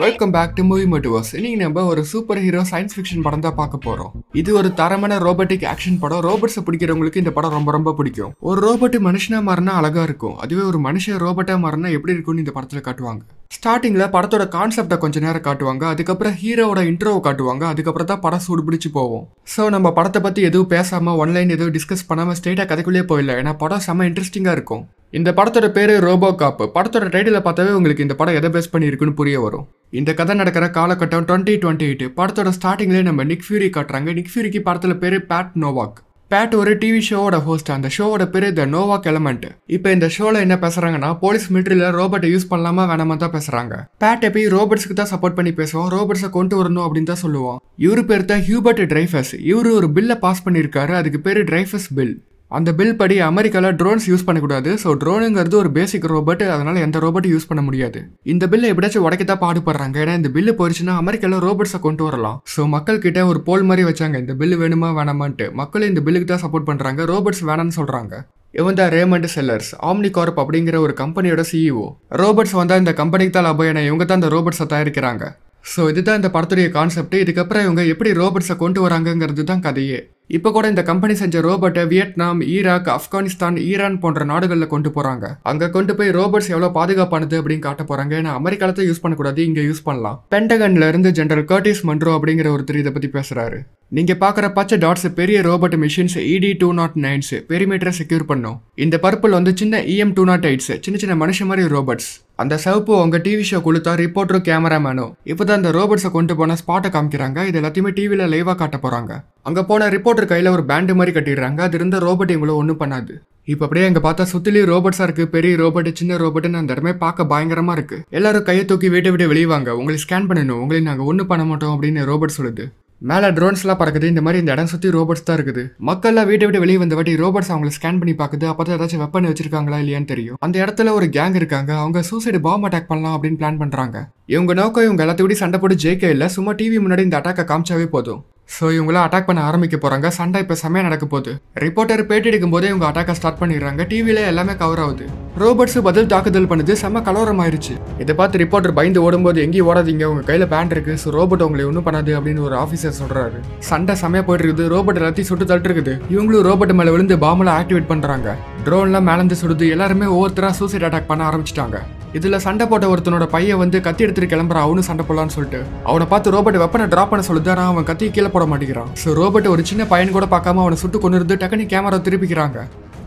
welcome back to movie மோட்டிவர்ஸ் இன்னைக்கு நம்ம ஒரு சூப்பர் ஹீரோ சயின்ஸ் ஃபிக்ஷன் படம் தான் பார்க்க போகிறோம் இது ஒரு தரமான ரோபோட்டிக் ஆக்ஷன் படம் ரோபோட்ஸை பிடிக்கிறவங்களுக்கு இந்த படம் ரொம்ப ரொம்ப பிடிக்கும் ஒரு ரோபோட் மனுஷனாக மாறினா அழகாக இருக்கும் அதுவே ஒரு மனுஷன் ரோபோட்டாக மாறினா எப்படி இருக்கும்னு இந்த படத்தில் காட்டுவாங்க ஸ்டார்டிங்கில் படத்தோட கான்செப்டை கொஞ்சம் நேரம் காட்டுவாங்க அதுக்கப்புறம் ஹீரோவோட இன்ட்ரோவை காட்டுவாங்க அதுக்கப்புறம் தான் படம் சூடு பிடிச்சி போவோம் ஸோ நம்ம படத்தை பற்றி எதுவும் பேசாமல் ஒன்லைன் எதுவும் டிஸ்கஸ் பண்ணாமல் ஸ்ட்ரெயிட்டாக கதைக்குள்ளேயே போயிடல ஏன்னா படம் செம்ம இன்ட்ரெஸ்டிங்காக இருக்கும் இந்த படத்தோட பேர் ரோபோ காப்பு படத்தோட டைட்டில் பார்த்தாவே உங்களுக்கு இந்த படம் எதை பேஸ் பண்ணியிருக்குன்னு புரிய வரும் இந்த கதை நடக்கிற காலகட்டம் டுவெண்ட்டி டுவெண்ட்டி எயிட் படத்தோட ஸ்டார்டிங்லேயே நம்ம நிக் ஃபியூரி காட்டுறாங்க நிக் ஃபியூரிக்கு படத்தில் பேர் பேட் நோவாக் பேட் ஒரு டிவி ஷோவோட ஹோஸ்ட் அந்த ஷோவோட பேர் த நோவா கெலமெண்ட் இப்போ இந்த ஷோவில் என்ன பேசுறாங்கன்னா போலீஸ் மிலிட்ரியில ரோபோட்டை யூஸ் பண்ணலாமா வேணாமா தான் பேசுறாங்க பேட் எப்பயும் ரோபோட்ஸ்க்கு தான் சப்போர்ட் பண்ணி பேசுவோம் ரோபோட்ஸை கொண்டு வரணும் அப்படின்னு தான் சொல்லுவோம் இவரு பேர் தான் ஹியூபர்ட் டிரைஃபர்ஸ் இவரு ஒரு பில்லை பாஸ் பண்ணியிருக்காரு அதுக்கு பேர் டிரைஃபர்ஸ் பில் அந்த பில் படி அமெரிக்காவில் ட்ரோன்ஸ் யூஸ் பண்ணக்கூடாது ஸோ ட்ரோனுங்கிறது ஒரு பேசிக் ரோபோட் அதனால் எந்த ரோபோட்டும் யூஸ் பண்ண முடியாது இந்த பில்லை எப்படியாச்சும் உடைக்கத்தான் பாடுபடுறாங்க ஏன்னா இந்த பில்லு போயிடுச்சுன்னா அமெரிக்காவில் ரோபோட்ஸை கொண்டு வரலாம் ஸோ மக்கள் கிட்ட ஒரு போல் மாதிரி வச்சாங்க இந்த பில்லு வேணுமா வேணாமான்ட்டு மக்கள் இந்த பில்லுக்கு தான் சப்போர்ட் பண்ணுறாங்க ரோபோட்ஸ் வேணாம்னு சொல்கிறாங்க இவன் தான் ரேமண்ட் செல்லர்ஸ் ஆம்னி கார்ப் அப்படிங்கிற ஒரு கம்பெனியோட சிஇஓ ரோபோட்ஸ் வந்தால் இந்த கம்பெனிக்கு தான் லாபம் ஏன்னா இவங்க தான் இந்த ரோபோட்ஸை தயாரிக்கிறாங்க ஸோ இதுதான் இந்த படத்துடைய கான்செப்ட் இதுக்கப்புறம் இவங்க எப்படி ரோபோட்ஸை கொண்டு வராங்கங்கிறது தான் கதையே இப்போ கூட இந்த கம்பெனி செஞ்ச ரோபோட்டை வியட்நாம் ஈராக் ஆப்கானிஸ்தான் ஈரான் போன்ற நாடுகளில் கொண்டு போகிறாங்க அங்கே கொண்டு போய் ரோபோட்ஸ் எவ்வளோ பாதுகாப்பானது அப்படின்னு காட்ட போகிறாங்க ஏன்னா அமெரிக்கால யூஸ் பண்ணக்கூடாது இங்கே யூஸ் பண்ணலாம் பென்டகன்ல இருந்து ஜென்ரல் கர்டிஸ் மன்றோ அப்படிங்கிற ஒருத்தர் இதை பற்றி பேசுகிறாரு நீங்கள் பார்க்குற பச்சை டாட்ஸ் பெரிய robot machines ED two nought nines பெரிமீட்டரை செக்யூர் பண்ணும் இந்த பர்பிள் வந்து சின்ன இஎம் டூ நாட் எயிட்ஸ் சின்ன சின்ன மனுஷ மாதிரி ரோபோட்ஸ் அந்த சவுப்பு அவங்க டிவி ஷோ கொடுத்தா ரிப்போர்ட்டரும் கேமராமேனும் இப்போ தான் இந்த ரோபோட்ஸை கொண்டு போன ஸ்பாட்டை காமிக்கிறாங்க இது எல்லாத்தையுமே டிவியில் லைவாக காட்ட போகிறாங்க அங்கே போன ரிப்போர்ட்டர் கையில் ஒரு பேண்டு மாதிரி கட்டிடுறாங்க அது இருந்த ரோபோட் இவங்களும் ஒன்றும் பண்ணாது இப்போ அப்படியே அங்கே பார்த்தா சுற்றிலையும் ரோபோட்ஸாக இருக்குது பெரிய ரோபோட்டு சின்ன ரோபோட்டுன்னு அந்த இடமே பார்க்க பயங்கரமாக இருக்குது எல்லாரும் கையை தூக்கி வீட்டை விட்டு வெளியுவாங்க உங்களை ஸ்கேன் பண்ணணும் உங்களை நாங்கள் ஒன்றும் பண்ண மாட்டோம் அப்படின்னு ரோபோட் சொல்லுது மேலே ட்ரோன்ஸ்லாம் பறக்குது இந்த மாதிரி இந்த இடம் சுற்றி ரோபோட்ஸ் தான் இருக்குது மக்கள்லாம் வீட்டை விட்டு வெளியே வந்த வாட்டி ரோபோட்ஸ் அவங்களை ஸ்கேன் பண்ணி பார்க்குது அப்போ தான் ஏதாச்சும் வெப்பன் வச்சிருக்காங்களா இல்லையான்னு தெரியும் அந்த இடத்துல ஒரு கேங் இருக்காங்க அவங்க சூசைடு பாம் அட்டாக் பண்ணலாம் அப்படின்னு பிளான் பண்ணுறாங்க இவங்க நோக்கம் இவங்க எல்லாத்தையும் சண்டை போட்டு ஜெயிக்க இல்லை சும்மா டிவி முன்னாடி இந்த அட்டாக்கை காமிச்சாவே போதும் ஸோ இவங்களாம் அட்டாக் பண்ண ஆரம்பிக்க போகிறாங்க சண்டை இப்போ செம்மையாக நடக்க போகுது ரிப்போர்ட்டர் பேட்டி எடுக்கும் போதே இவங்க அட்டாக்கை ஸ்டார்ட் பண்ணிடுறாங்க டிவியில் எல்லாமே கவர் ஆகுது ரோபர்ட்ஸ் பதில் தாக்குதல் பண்ணுது செம்ம கலோரம் ஆயிடுச்சு இதை பார்த்து ரிப்போர்ட்டர் பயந்து ஓடும்போது எங்கேயும் ஓடாதீங்க உங்கள் கையில் பேண்ட் இருக்கு ஸோ ரோபோட் உங்களை ஒன்றும் பண்ணாது அப்படின்னு ஒரு ஆஃபீஸர் சொல்கிறாரு சண்டை செம்மையாக போயிட்டு இருக்குது ரோபோட் எல்லாத்தையும் சுட்டு தள்ளிட்டு இருக்குது இவங்களும் ரோபோட் மேலே விழுந்து பாம்பெல்லாம் ஆக்டிவேட் பண்ணுறாங்க ட்ரோன்லாம் மேலேந்து சுடுது எல்லாருமே ஒவ்வொருத்தராக சூசைட் அட்டாக் பண்ண ஆரம்பிச்சிட்டாங்க இதில் சண்டை போட்ட ஒருத்தனோட பையன் வந்து கத்தி எடுத்துட்டு கிளம்புறான் அவனு சண்டை போடலான்னு சொல்லிட்டு அவனை பார்த்து ரோபோட் வெப்பனை ட்ராப் பண்ண சொல்லுது அவன் கத்தி கீழே போட மாட்டேங்கிறான் ஸோ ரோபோட் ஒரு சின்ன பையன் கூட பார்க்காம அவனை சுட்டு கொண்டு இருந்து டக்குனு கேமரா திருப்பிக்கிறாங்க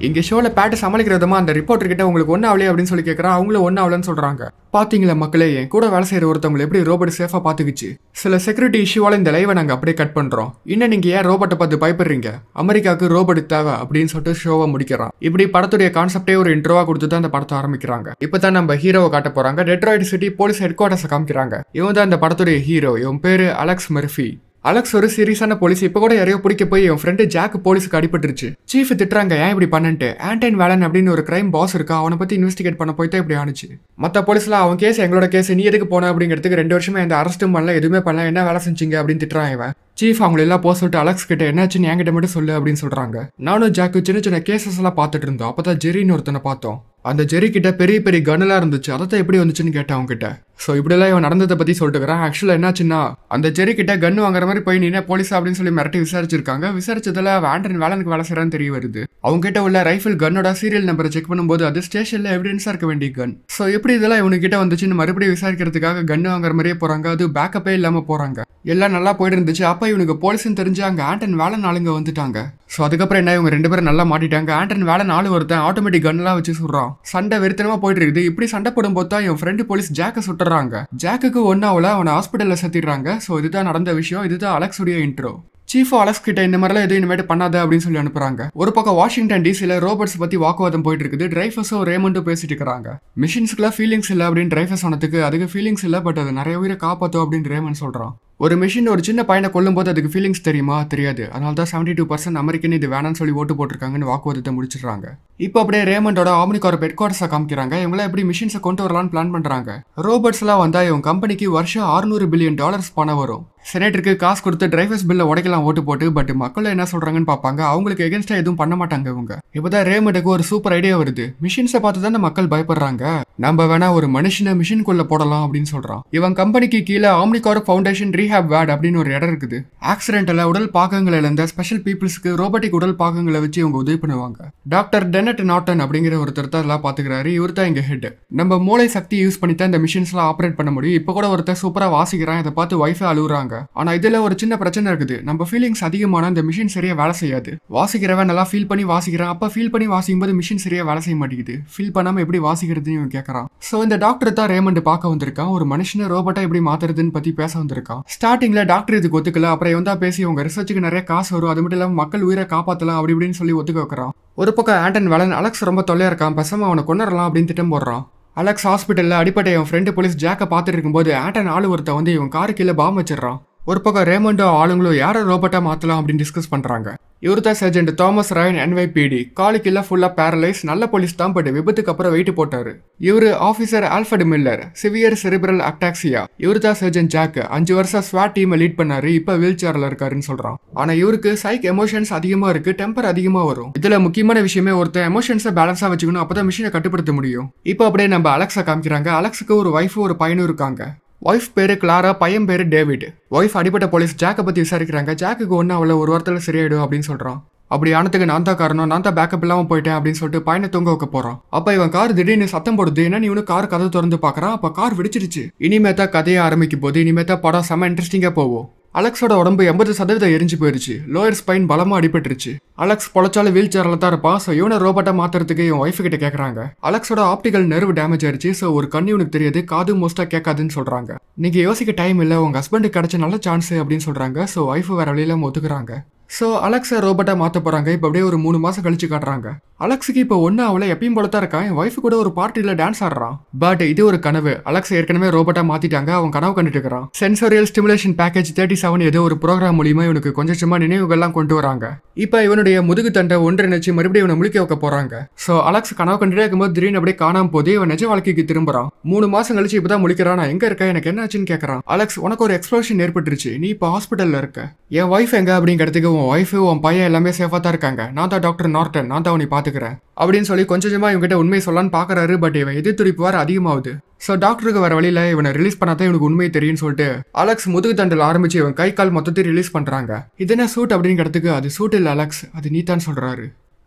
எங்கள் ஷோவில் பேட்டை சமாளிக்கிற அந்த ரிப்போர்ட் கிட்ட உங்களுக்கு ஒன்றும் அவளே அப்படின்னு சொல்லி கேட்குறான் அவங்களும் ஒன்றும் அவளன்னு சொல்கிறாங்க பார்த்தீங்களா மக்களே என் கூட வேலை செய்கிற ஒருத்தவங்களை எப்படி ரோபோட் சேஃபாக பார்த்துக்குச்சு சில செக்யூரிட்டி இஷ்யூவால் இந்த லைவை நாங்கள் அப்படியே கட் பண்ணுறோம் இன்னும் நீங்கள் ஏன் ரோபோட்டை பார்த்து பயப்படுறீங்க அமெரிக்காவுக்கு ரோபோட் தேவை அப்படின்னு சொல்லிட்டு ஷோவை முடிக்கிறான் இப்படி படத்துடைய கான்செப்டே ஒரு இன்டர்வா கொடுத்து தான் அந்த படத்தை ஆரம்பிக்கிறாங்க இப்போ தான் நம்ம ஹீரோவை காட்ட போகிறாங்க டெட்ராய்டு சிட்டி போலீஸ் ஹெட் குவார்ட்டர்ஸை காமிக்கிறாங்க இவன் தான் இந்த படத்துடைய ஹீரோ இவன் பேர் அலெக்ஸ் மெர்ஃபி அலெக்ஸ் ஒரு சீரியஸான போலீஸ் இப்போ கூட யாரையோ பிடிக்க போய் என் ஃப்ரெண்டு ஜாக் போலீஸுக்கு அடிபட்டுருச்சு சீஃப் திட்டுறாங்க ஏன் இப்படி பண்ணிட்டு ஆண்டைன் வேலன் அப்படின்னு ஒரு கிரைம் பாஸ் இருக்கா அவனை பற்றி இன்வெஸ்டிகேட் பண்ண போய் தான் இப்படி ஆனிச்சு மற்ற போலீஸில் அவன் கேஸ் எங்களோட கேஸ் நீ எதுக்கு போன அப்படிங்கிறதுக்கு ரெண்டு வருஷமே எந்த அரெஸ்ட்டும் பண்ணல எதுவுமே பண்ணல என்ன வேலை செஞ்சீங்க அப்படின்னு திட்டுறான் இவன் சீஃப் அவங்களை எல்லாம் போக சொல்லிட்டு அலெக்ஸ் கிட்ட என்னாச்சுன்னு என்கிட்ட மட்டும் சொல்லு அப்படின்னு சொல்கிறாங்க நானும் ஜாக்கு சின்ன சின்ன கேசஸ் எல்லாம் பார்த்துட்டு இருந்தோம் அப்போ தான் ஜெரின்னு ஒருத்தனை பார்த்தோம் அந்த ஜெரி கிட்ட பெரிய பெரிய கனெல்லாம் இருந்துச்சு அதை எப்படி வந்துச்சுன்னு கேட்டேன் கிட்ட ஸோ இப்படிலாம் இவன் நடந்ததை பற்றி சொல்லிட்டு இருக்கிறான் ஆக்சுவலாக என்னாச்சுன்னா அந்த செரி கிட்ட கன் வாங்குற மாதிரி போய் நின்று போலீஸ் அப்படின்னு சொல்லி மிரட்டி விசாரிச்சிருக்காங்க விசாரிச்சதில் வேண்டன் வேலனுக்கு வேலை செய்கிறான்னு தெரிய வருது அவங்க கிட்ட உள்ள ரைஃபிள் கன்னோட சீரியல் நம்பரை செக் பண்ணும்போது அது ஸ்டேஷனில் எவிடன்ஸாக இருக்க வேண்டிய கன் ஸோ எப்படி இதெல்லாம் இவனுக்கிட்ட வந்துச்சுன்னு மறுபடியும் விசாரிக்கிறதுக்காக கன் வாங்குற மாதிரியே போகிறாங்க அது பேக்கப்பே இல்லாமல் போகிறாங்க எல்லாம் நல்லா போயிட்டு இருந்துச்சு அப்போ இவனுக்கு போலீஸ்னு தெரிஞ்சு அங்கே ஆண்டன் வேலன் ஆளுங்க வந்துட்டாங்க ஸோ அதுக்கப்புறம் என்ன இவங்க ரெண்டு பேரும் நல்லா மாட்டிட்டாங்க ஆண்டன் வேலை நாலு ஒருத்தன் ஆட்டோமேட்டிக் கன்லாம் வச்சு சுடுறான் சண்டை வெறித்தனமாக போயிட்டு இருக்குது இப்படி சண்டை போடும்போது தான் என் ஃப்ரெண்டு போலீஸ் ஜாக்க சுட்டுற சொல்றாங்க ஜாக்குக்கு ஒன்னாவில் அவனை ஹாஸ்பிட்டலில் சேர்த்திடுறாங்க ஸோ இதுதான் நடந்த விஷயம் இதுதான் அலெக்ஸுடைய இன்ட்ரோ சீஃப் அலெக்ஸ் கிட்ட இந்த மாதிரிலாம் எதுவும் இனிமேட்டு பண்ணாத அப்படின்னு சொல்லி அனுப்புறாங்க ஒரு பக்கம் வாஷிங்டன் டிசியில் ரோபர்ட்ஸ் பற்றி வாக்குவாதம் போயிட்டு இருக்குது டிரைவர்ஸும் ரேமண்டும் பேசிட்டு இருக்கிறாங்க மிஷின்ஸ்க்குலாம் ஃபீலிங்ஸ் இல்லை அப்படின்னு டிரைவர்ஸ் ஆனதுக்கு அதுக்கு ஃபீலிங்ஸ் இல்லை பட் அது நிறைய உயிரை காப்பாற்றும் அப்படின்னு ரேமன் சொல்கிறான் ஒரு மிஷின் ஒரு சின்ன பையனை போது அதுக்கு ஃபீலிங்ஸ் தெரியுமா தெரியாது அதனால தான் செவன்டி டூ பர்சன்ட் அமெரிக்கன் இது வேணாம்னு சொல்லி ஓட்டு போட்டிருக்காங்கன்னு வாக்குவாதத்தை முடிச்சிடுறாங்க இப்போ அப்படியே ரேமண்டோட ஆம்னி பெட் ஹெட் குவார்டர்ஸை காமிக்கிறாங்க இவங்களாம் எப்படி மிஷின்ஸை கொண்டு வரலாம்னு பிளான் பண்ணுறாங்க ரோபோட்ஸ்லாம் வந்தால் இவங்க கம்பெனிக்கு வருஷம் ஆறுநூறு பில்லியன் டாலர்ஸ் பணம் வரும் செனேட்டருக்கு காசு கொடுத்து டிரைவர்ஸ் பில்லை உடைக்கலாம் ஓட்டு போட்டு பட் மக்கள் என்ன சொல்கிறாங்கன்னு பார்ப்பாங்க அவங்களுக்கு எகென்ஸ்டாக எதுவும் பண்ண மாட்டாங்க இவங்க இப்போ தான் ரேமண்டுக்கு ஒரு சூப்பர் ஐடியா வருது மிஷின்ஸை பார்த்து தானே மக்கள் பயப்படுறாங்க நம்ம வேணா ஒரு மனுஷனை மிஷின்குள்ளே போடலாம் அப்படின்னு சொல்கிறான் இவன் கம்பெனிக்கு கீழே ஆம்னிகார் ஃபவுண்டேஷன் ரீஹாப் வேட் அப்படின்னு ஒரு இடம் இருக்குது ஆக்சிடென்ட்டில் உடல் பாகங்களை இழந்த ஸ்பெஷல் பீப்புள்ஸ்க்கு ரோபோட்டிக் உடல் பாகங்களை வச்சு இவங்க உதவி பண்ணுவாங்க டாக்டர் டென ஜானட் நாட்டன் அப்படிங்கிற ஒருத்தர் தான் எல்லாம் பார்த்துக்கிறாரு இவர் தான் எங்கள் ஹெட் நம்ம மூளை சக்தி யூஸ் பண்ணி தான் இந்த மிஷின்ஸ்லாம் ஆப்ரேட் பண்ண முடியும் இப்போ கூட ஒருத்தர் சூப்பராக வாசிக்கிறான் இதை பார்த்து ஒய்ஃபை அழுகுறாங்க ஆனால் இதில் ஒரு சின்ன பிரச்சனை இருக்குது நம்ம ஃபீலிங்ஸ் அதிகமான இந்த மிஷின் சரியாக வேலை செய்யாது வாசிக்கிறவன் நல்லா ஃபீல் பண்ணி வாசிக்கிறான் அப்போ ஃபீல் பண்ணி வாசிக்கும் போது மிஷின் சரியாக வேலை செய்ய மாட்டேங்குது ஃபீல் பண்ணாமல் எப்படி வாசிக்கிறதுன்னு இவன் கேட்குறான் ஸோ இந்த டாக்டர் தான் ரேமண்ட் பார்க்க வந்திருக்கான் ஒரு மனுஷனை ரோபோட்டா எப்படி மாற்றுறதுன்னு பற்றி பேச வந்திருக்கான் ஸ்டார்டிங்கில் டாக்டர் இதுக்கு ஒத்துக்கல அப்புறம் வந்தா பேசி உங்கள் ரிசர்ச்சுக்கு நிறைய காசு வரும் அது மட்டும் இல்லாமல் மக்கள் உயிரை காப்பாற்றலாம் அப்படி இப்படின்னு சொல்லி ஒத்துக்க வைக்கிறான் ஒரு பக்கம் ஆண்டன் வேலன் அலெக்ஸ் ரொம்ப தொல்லையாக இருக்கான் பசமாக அவனை கொண்டுடலாம் அப்படின்னு திட்டம் போடுறான் அலெக்ஸ் ஹாஸ்பிட்டலில் அடிப்பட்ட என் ஃப்ரெண்டு போலீஸ் ஜாக்கை பார்த்துட்டு இருக்கும்போது ஆண்டன் ஆள் ஒருத்த வந்து இவன் காரு கீழே பாம் வச்சிடறான் ஒரு பக்கம் ரேமண்டோ ஆளுங்களும் யாரை ரோபோட்டாக மாற்றலாம் அப்படின்னு டிஸ்கஸ் பண்ணுறாங்க இவருதா சர்ஜென்ட் தாமஸ் ராயன் என்வைபிடி காலுக்கு காலிக்கெல்லாம் ஃபுல்லாக பேரலைஸ் நல்ல போலீஸ் தான் பட் விபத்துக்கு அப்புறம் வெயிட்டு போட்டார் இவர் officer Alfred Miller severe cerebral ataxia இவருதா சர்ஜன் ஜாக் அஞ்சு வருஷம் ஸ்வாட் டீமை லீட் பண்ணாரு இப்போ வீல் சேரில் இருக்காருன்னு சொல்கிறான் ஆனால் இவருக்கு சைக் எமோஷன்ஸ் அதிகமாக இருக்குது டெம்பர் அதிகமாக வரும் இதில் முக்கியமான விஷயமே ஒருத்தர் எமோஷன்ஸை பேலன்ஸாக வச்சுக்கணும் அப்போ தான் மிஷினை கட்டுப்படுத்த முடியும் இப்போ அப்படியே நம்ம அலெக்ஸை காமிக்கிறாங்க அலெக்ஸுக்கு ஒரு ஒய்ஃபும் ஒரு பையனும் இருக்காங்க ஒய்ஃப் பேர் கிளாரா பையன் பேர் டேவிட் ஒய்ஃப் அடிப்பட்ட போலீஸ் ஜாக்கை பற்றி விசாரிக்கிறாங்க ஜாக்குக்கு ஒன்று அவளை ஒரு வாரத்தில் சரியாயிடும் அப்படின்னு சொல்கிறான் அப்படி ஆனதுக்கு நான் தான் காரணம் நான் தான் பேக்கப் இல்லாமல் போயிட்டேன் அப்படின்னு சொல்லிட்டு பையனை தூங்க வைக்க போகிறான் அப்போ இவன் கார் திடீர்னு சத்தம் போடுது ஏன்னா இவனு கார் கதை திறந்து பார்க்குறான் அப்போ கார் விடிச்சிருச்சு இனிமே தான் கதையை ஆரம்பிக்கும் போது இனிமே தான் படம் செம்ம இன்ட்ரெஸ்டிங்காக போவோம் அலெக்ஸோட உடம்பு எண்பது சதவீதம் எரிஞ்சு போயிருச்சு லோயர் ஸ்பைன் பலமாக அடிபட்டுருச்சு அலெக்ஸ் பொழைச்சால வீல் சேரில் தான் இருப்பான் ஸோ இவனை ரோபோட்டை மாத்துறதுக்கு என் ஒய்ஃப் கிட்ட கேட்குறாங்க அலெக்ஸோட ஆப்டிகல் நெருவு டேமேஜ் ஆயிடுச்சு ஸோ ஒரு கண் உனக்கு தெரியாது காது மோஸ்ட்டாக கேட்காதுன்னு சொல்கிறாங்க நீங்கள் யோசிக்க டைம் இல்லை உங்கள் ஹஸ்பண்டுக்கு கிடைச்ச நல்ல சான்ஸ் அப்படின்னு சொல்கிறாங்க ஸோ ஒய்ஃப் வேற வழியில் ஒத்துக்கிறாங்க ஸோ அலெக்ஸை ரோபோட்டை மாற்ற போகிறாங்க இப்போ அப்படியே ஒரு மூணு மாதம் கழிச்சு காட்டுறாங்க அலெக்ஸுக்கு இப்போ ஒன்று அவளை எப்பயும் போல தான் இருக்கான் என் ஒய்ஃப் கூட ஒரு பார்ட்டியில் டான்ஸ் ஆடுறான் பட் இது ஒரு கனவு அலெக்ஸ் ஏற்கனவே ரோபோட்டா மாத்திட்டாங்க அவன் கனவு கண்டுட்டு இருக்கிறான் sensorial stimulation package thirty seven ஏதோ ஒரு ப்ரோக்ராம் மூலியமா இவனுக்கு கொஞ்சம் சும்மா நினைவுகள்லாம் கொண்டு வராங்க இப்போ இவனுடைய முதுகு தண்டை ஒன்றிணைச்சு மறுபடியும் இவனை முழிக்க வைக்க போறாங்க ஸோ அலெக்ஸ் கனவு கண்டுட்டே இருக்கும்போது திடீர்னு அப்படியே காணாம போது இவன் நிஜ வாழ்க்கைக்கு திரும்புறான் மூணு மாசம் கழிச்சு இப்பதான் முழிக்கிறான் நான் எங்க இருக்கேன் எனக்கு என்ன ஆச்சுன்னு கேட்கறான் அலெக்ஸ் உனக்கு ஒரு எக்ஸ்ப்ளோஷன் ஏற்பட்டுருச்சு நீ இப்போ ஹாஸ்பிட்டல்ல இருக்க என் ஒய்ஃப் எங்க அப்படிங்கிறதுக்கு உன் ஒய்ஃபு உன் பையன் எல்லாமே சேஃபா தான் இருக்காங்க நான் தான் டாக்டர் நார்டன் நான் தான் உன்னை பார்த்து பார்த்துக்கிறேன் அப்படின்னு சொல்லி கொஞ்சமாக இவங்ககிட்ட உண்மை சொல்லான்னு பார்க்குறாரு பட் இவன் எதிர்த்துடிப்பு வர அதிகமாகுது ஸோ டாக்டருக்கு வர வழியில் இவனை ரிலீஸ் பண்ணாதான் இவனுக்கு உண்மை தெரியும்னு சொல்லிட்டு அலெக்ஸ் முதுகு தண்டில் ஆரம்பிச்சு இவன் கை கால் மொத்தத்தையும் ரிலீஸ் பண்ணுறாங்க இது என்ன சூட் அப்படிங்கிறதுக்கு அது சூட் இல்லை அலெக்ஸ் அது நீ தான் சொல்கிறாரு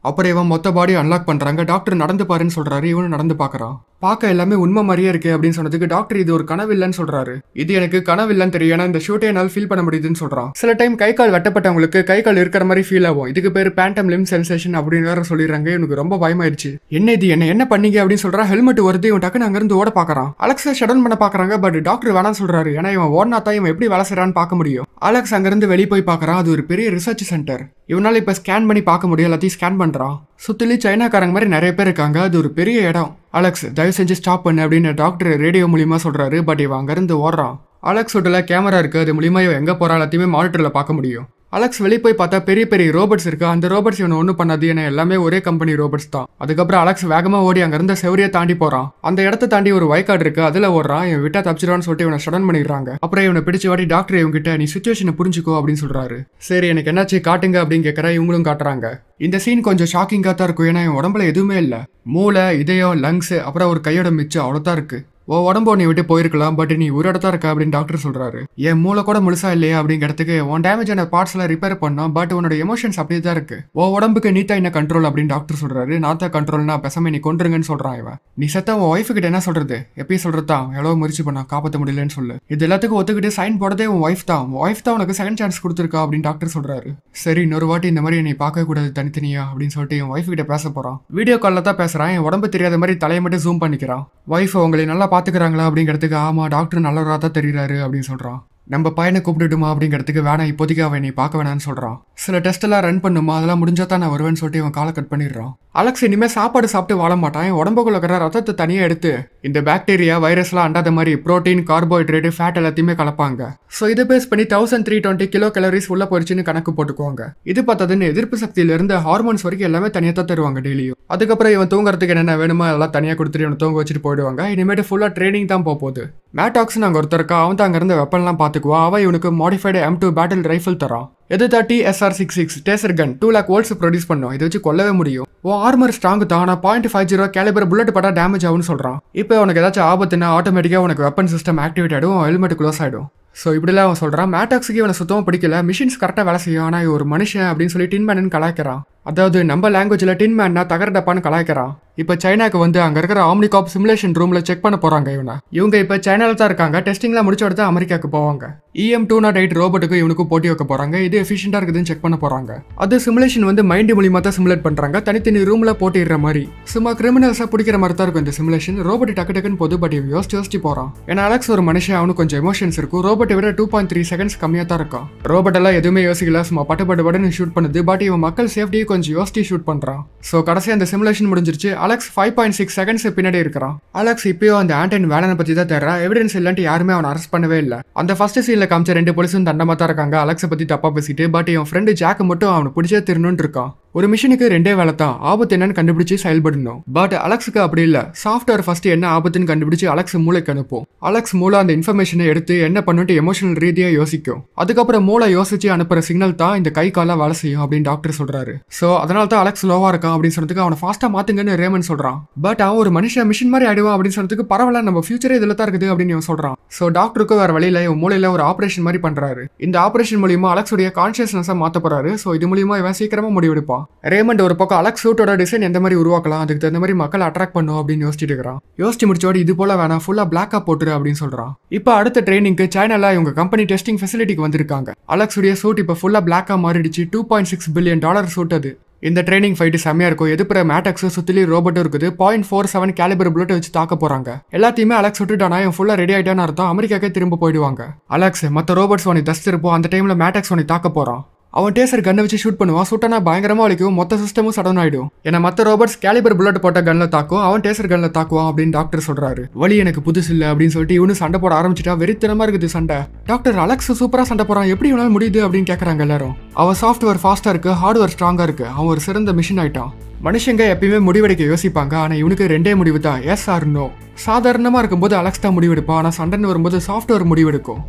அப்புறம் இவன் மொத்த பாடியும் அன்லாக் பண்ணுறாங்க டாக்டர் நடந்து பாருன்னு சொல்கிறாரு இவனும் நடந்து பார்க்குறான் பார்க்க எல்லாமே உண்மை மாதிரியே இருக்கு அப்படின்னு சொன்னதுக்கு டாக்டர் இது ஒரு கனவு இல்லைன்னு சொல்றாரு இது எனக்கு கனவு இல்லைன்னு தெரியும் ஏன்னா இந்த ஷூட்டே என்னால் ஃபீல் பண்ண முடியுதுன்னு சொல்றான் சில டைம் கை கால் வெட்டப்பட்டவங்களுக்கு கை கால் இருக்கிற மாதிரி ஃபீல் ஆகும் இதுக்கு பேர் பேண்டம் லிம் சென்சேஷன் அப்படின்னு வேற சொல்லிடுறாங்க எனக்கு ரொம்ப பயமாயிருச்சு என்ன இது என்ன என்ன பண்ணீங்க அப்படின்னு சொல்றா ஹெல்மெட் வருது இவன் டக்குன்னு அங்கிருந்து ஓட பாக்குறான் அலெக்ஸை ஷடன் பண்ண பாக்குறாங்க பட் டாக்டர் வேணாம் சொல்றாரு ஏன்னா இவன் ஓடனா தான் இவன் எப்படி வேலை செய்யறான்னு பார்க்க முடியும் அலெக்ஸ் அங்கிருந்து வெளியே போய் பாக்குறான் அது ஒரு பெரிய ரிசர்ச் சென்டர் இவனால் இப்போ ஸ்கேன் பண்ணி பார்க்க முடியும் எல்லாத்தையும் ஸ்கேன் பண்ணுறான் சுற்றிலும் சைனாக்காரங்க மாதிரி நிறைய பேர் இருக்காங்க அது ஒரு பெரிய இடம் அலெக்ஸ் தயவு செஞ்சு ஸ்டாப் பண்ணு அப்படின்னு டாக்டர் ரேடியோ மூலியமாக சொல்கிறாரு பட் இவன் அங்கேருந்து ஓடுறான் அலெக்ஸ் ஹோட்டலில் கேமரா இருக்குது அது மூலியமாக இவன் எங்கே போகிறா எல்லாத்தையுமே மானிட்டரில் பார்க்க முடியும் அலெக்ஸ் வெளியே போய் பார்த்தா பெரிய பெரிய ரோபோட்ஸ் இருக்கு அந்த ரோபோட்ஸ் இவனை ஒன்றும் பண்ணாது ஏன்னா எல்லாமே ஒரே கம்பெனி ரோபோட்ஸ் தான் அதுக்கப்புறம் அலெக்ஸ் வேகமா ஓடி அங்க இருந்த செவரியை தாண்டி போறான் அந்த இடத்த தாண்டி ஒரு வைக்காடு இருக்கு அதுல ஓடுறான் இவன் விட்டா தப்பிச்சிடான்னு சொல்லிட்டு இவனை ஷடன் பண்ணிடுறாங்க அப்புறம் இவனை பிடிச்சு வாடி டாக்டர் இவங்க கிட்ட நீ சுச்சுவேஷனை புரிஞ்சுக்கோ அப்படின்னு சொல்றாரு சரி எனக்கு என்னாச்சு காட்டுங்க அப்படின்னு கேட்கற இவங்களும் காட்டுறாங்க இந்த சீன் கொஞ்சம் ஷாக்கிங்காக தான் இருக்கும் ஏன்னா என் உடம்புல எதுவுமே இல்லை மூளை இதயம் லங்ஸ் அப்புறம் ஒரு கையோட மிச்சம் அவ்வளோதான் இருக்குது உன் உடம்பு உன்னை விட்டு போயிருக்கலாம் பட் நீ ஒரு இடத்தா இருக்க அப்படின்னு டாக்டர் சொல்கிறாரு என் மூளை கூட முழுசா இல்லையா அப்படிங்கிறதுக்கு உன் டேமேஜ் ஆன பார்ட்ஸ்லாம் ரிப்பேர் பண்ணோம் பட் உன்னோட எமோஷன்ஸ் அப்படியே தான் இருக்கு உன் உடம்புக்கு நீத்தா என்ன கண்ட்ரோல் அப்படின்னு டாக்டர் சொல்கிறாரு நாத்தா கண்ட்ரோல்னா பெசாம நீ கொண்டுருங்கன்னு சொல்கிறான் இவன் நீ செத்த உன் ஒய்ஃபு கிட்ட என்ன சொல்கிறது எப்பயும் சொல்கிறது தான் எவ்வளோ முயற்சி பண்ணா காப்பாற்ற முடியலன்னு சொல்லு இது எல்லாத்துக்கும் ஒத்துக்கிட்டு சைன் போடதே உன் ஒய்ஃப் தான் உன் ஒய்ஃப் தான் உனக்கு செகண்ட் சான்ஸ் கொடுத்துருக்கா அப்படின்னு டாக்டர் சொல்கிறாரு சரி இன்னொரு வாட்டி இந்த மாதிரி என்னை பார்க்கக்கூடாது தனித்தனியா அப்படின்னு சொல்லிட்டு என் ஒய்ஃப் கிட்ட பேச போகிறான் வீடியோ காலில் தான் பேசுகிறான் என் உடம்பு தெரியாத மாதிரி தலையை மட்டும் ஜூம் பண்ணிக்கிறான் ஒய்ஃப் அவங்களை நல்லா பார்த்துக்கிறாங்களா அப்படிங்கிறதுக்கு ஆமாம் டாக்டர் நல்லவராக தான் தெரியுறாரு அப்படின்னு சொல்கிறான் நம்ம பையனை கூப்பிட்டுடுமா அப்படிங்கிறதுக்கு வேணாம் இப்போதைக்கு அவன் நீ பார்க்க வேணான்னு சொல்கிறான் சில டெஸ்ட்டெல்லாம் ரன் பண்ணுமா அதெல்லாம் முடிஞ்சா தான் நான் வருவேன்னு சொல்லிட்டு இவன் காலை கட் பண்ணிடுறான் அலெக்ஸ் இனிமேல் சாப்பாடு சாப்பிட்டு வாழ மாட்டான் என் உடம்புக்குள்ள இருக்கிற ரத்தத்தை தனியாக எடுத்து இந்த பாக்டீரியா வைரஸ்லாம் அண்டாத மாதிரி ப்ரோட்டீன் கார்போஹைட்ரேட் ஃபேட் எல்லாத்தையுமே கலப்பாங்க ஸோ இதை பேஸ் பண்ணி thousand three twenty kilo calories உள்ள போயிடுச்சுன்னு கணக்கு போட்டுக்குவாங்க இது பார்த்ததுன்னு எதிர்ப்பு சக்தியிலிருந்து ஹார்மோன்ஸ் வரைக்கும் எல்லாமே தனியாக தான் தருவாங்க டெய்லியும் அதுக்கப்புறம் இவன் தூங்குறதுக்கு என்னென்ன வேணுமோ எல்லாம் தனியாக கொடுத்துட்டு இவன் தூங்க வச்சுட்டு போயிடுவாங்க இனிமேட்டு ஃபுல்லாக ட்ரைனிங் தான் போகுது மேட்டாக்ஸ் அங்கே ஒருத்தர் இருக்கா அவன் தான் அங்கேருந்து வெப்பன்லாம் பார்த்துக்குவா அவன் இவனுக்கு modified M two battle rifle தரான் எது thirty SR six six taser gun two lakh volts produce பண்ணும் இதை வச்சு கொல்லவே முடியும் ஓ ஆர்மர் ஸ்ட்ராங் தான் ஆனால் point five zero calibre bullet பட்டா டேமேஜ் ஆகும்னு சொல்கிறான் இப்போ உனக்கு ஏதாச்சும் ஆபத்துனா ஆட்டோமேட்டிக்காக உனக்கு வெப்பன் சிஸ்டம் ஆக்டிவேட் ஆகிடும் ஹெல்மெட் க்ளோஸ் ஆகிடும் ஸோ இப்படிலாம் அவன் சொல்கிறான் மேட்டாக்ஸுக்கு இவனை சுத்தமாக பிடிக்கல மிஷின்ஸ் கரெக்டாக வேலை செய்யும் ஆனால் ஒரு மனுஷன் அப்படின்னு சொல்லி பண்ணுன்னு கலாய்க்கிறான் அதாவது நம்ம லாங்குவேஜில் டின் மேன்னா தகரடப்பான்னு கலாய்க்கிறான் இப்போ சைனாக்கு வந்து அங்கே இருக்கிற ஆம்னிகாப் சிமுலேஷன் ரூமில் செக் பண்ண போகிறாங்க இவனை இவங்க இப்போ சைனாவில் தான் இருக்காங்க டெஸ்டிங்லாம் முடிச்ச எடுத்து அமெரிக்காவுக்கு போவாங்க இஎம் டூ நாட் எயிட் ரோபோட்டுக்கு இவனுக்கு போட்டி வைக்க போகிறாங்க இது எஃபிஷியண்டாக இருக்குதுன்னு செக் பண்ண போகிறாங்க அது சிமுலேஷன் வந்து மைண்டு மூலியமாக தான் சிமுலேட் பண்ணுறாங்க தனித்தனி ரூமில் போட்டிடுற மாதிரி சும்மா கிரிமினல்ஸாக பிடிக்கிற மாதிரி தான் இருக்கும் இந்த சிமுலேஷன் ரோபோட் டக்கு டக்குன்னு போது பட் யோசிச்சு யோசிச்சு போகிறான் ஏன்னா அலெக்ஸ் ஒரு மனுஷன் அவனுக்கு கொஞ்சம் எமோஷன்ஸ் இருக்கும் ரோபோட்டை விட டூ பாயிண்ட் த்ரீ செகண்ட்ஸ் கம்மியாக தான் இருக்கும் ரோபோட்டெல்லாம் எதுவுமே யோசிக்கல சும்மா பட்டு பட்டு பட்டுன்னு ஷூட் பண்ணுது பட் இவன் மக்கள் சேஃப்டியை கொஞ்சம் யோசித்து ஷூட் பண்ணுறான் ஸோ கடைசி அந்த சிமுலேஷன் முடிஞ்சிருச்சு Alex five point six seconds பின்னாடி இருக்கிறான் அலெக்ஸ் இப்போயோ அந்த ஆண்டன் வேலனை பற்றி தான் தர்றா எவிடன்ஸ் இல்லாட்டி யாருமே அவன் அரெஸ்ட் பண்ணவே இல்லை அந்த ஃபர்ஸ்ட் சீனில் காமிச்ச ரெண்டு போலீஸும் தண்டமாக தான் இருக்காங்க அலெக்ஸை பற்றி தப்பாக பேசிட்டு பட் என் ஃப்ரெண்டு ஜாக்கு மட்டும் அவனை பிடிச்சே திருணுன்னு இருக்கான் ஒரு மிஷினுக்கு ரெண்டே வேலை தான் ஆபத்து என்னன்னு கண்டுபிடிச்சு செயல்படணும் பட் அலெக்ஸுக்கு அப்படி இல்லை சாஃப்ட்வேர் ஃபர்ஸ்ட் என்ன ஆபத்துன்னு கண்டுபிடிச்சு அலெக்ஸ் மூளைக்கு அனுப்பும் அலெக்ஸ் மூளை அந்த இன்ஃபர்மேஷனை எடுத்து என்ன பண்ணிட்டு எமோஷனல் ரீதியாக யோசிக்கும் அதுக்கப்புறம் மூளை யோசிச்சு அனுப்புற சிக்னல் தான் இந்த கை காலாக வேலை செய்யும் அப்படின்னு டாக்டர் சொல்றாரு ஸோ அதனால தான் அலெக்ஸ் லோவாக இருக்கான் அப்படின்னு சொல்றதுக்கு அவனை ஃபாஸ்ட்டாக மாற்றுங்கன்னு ரேமன் சொல்கிறான் பட் அவன் ஒரு மனுஷன் மிஷின் மாதிரி ஆயிடுவான் அப்படின்னு சொல்றதுக்கு பரவாயில்ல நம்ம ஃபியூச்சரே இதில் தான் இருக்குது அப்படின்னு இவன் சொல்கிறான் ஸோ டாக்டருக்கு வேறு வழியில் இவன் மூலையில் ஒரு ஆப்ரேஷன் மாதிரி பண்ணுறாரு இந்த ஆப்ரேஷன் மூலியமாக அலெக்ஸுடைய கான்ஷியஸ்னஸாக மாற்ற போகிறாரு ஸோ இது மூலியமாக இவன் சீக்கிரமாக முடிவெடுப்பான் ரேமண்ட் ஒரு பக்கம் அலெக்ஸ் சூட்டோட டிசைன் எந்த மாதிரி உருவாக்கலாம் அதுக்கு தகுந்த மாதிரி மக்கள் அட்ராக்ட் பண்ணும் அப்படின்னு யோசிச்சுட்டு இருக்கிறான் யோசிச்சு முடிச்சோட இது போல வேணா ஃபுல்லாக பிளாக்காக போட்டுரு அப்படின்னு சொல்கிறான் இப்போ அடுத்த ட்ரைனிங்க்கு சைனால இவங்க கம்பெனி டெஸ்டிங் ஃபெசிலிட்டிக்கு வந்திருக்காங்க அலெக்ஸுடைய சூட் இப்போ ஃபுல்லாக பிளாக்காக மாறிடுச்சு two point six billion dollar suit அது இந்த ட்ரைனிங் ஃபைட் செம்மையாக இருக்கும் எதுப்புற மேட்டாக்ஸ் சுற்றிலையும் ரோபோட்டும் இருக்குது point four seven calibre bullet வச்சு தாக்க போறாங்க எல்லாத்தையுமே அலெக்ஸ் விட்டுட்டானா என் ஃபுல்லாக ரெடி ஆகிட்டான்னு அர்த்தம் அமெரிக்காக்கே திரும்ப போயிடுவாங்க அலெக்ஸ் மற்ற ரோபோட்ஸ் உனக்கு தஸ்ட் அந்த டைமில் மேட்டாக்ஸ் உனக்கு தாக்க போகிறான் அவன் டேசர் கண்ணை வச்சு ஷூட் பண்ணுவான் சுட்டனா பயங்கரமாக வலிக்கும் மொத்த சிஸ்டமும் சடன் ஆகிடும் ஏன்னா மற்ற ரோபர்ட்ஸ் கேலிபர் புல்லட் போட்ட கன்னில் தாக்கும் அவன் டேசர் கன்னில் தாக்குவான் அப்படின்னு டாக்டர் சொல்கிறாரு வழி எனக்கு புதுசு இல்லை அப்படின்னு சொல்லிட்டு இவனு சண்டை போட ஆரம்பிச்சிட்டா வெறித்தனமாக இருக்குது சண்டை டாக்டர் அலெக்ஸ் சூப்பராக சண்டை போகிறான் எப்படி இவனால் முடியுது அப்படின்னு கேட்குறாங்க எல்லாரும் அவன் சாஃப்ட்வேர் ஃபாஸ்ட்டாக இருக்கு ஹார்ட்வேர் ஸ்ட்ராங்காக இருக்கு அவன் ஒரு சிறந்த மிஷின் ஆயிட்டான் மனுஷங்க எப்பயுமே முடிவெடுக்க யோசிப்பாங்க ஆனால் இவனுக்கு ரெண்டே முடிவு தான் எஸ் ஆர் நோ சாதாரணமாக இருக்கும்போது அலெக்ஸ் தான் முடிவெடுப்பான் ஆனால் சண்டைன்னு வரும்போது சாஃப்ட்வேர் முடிவெடுக்கும்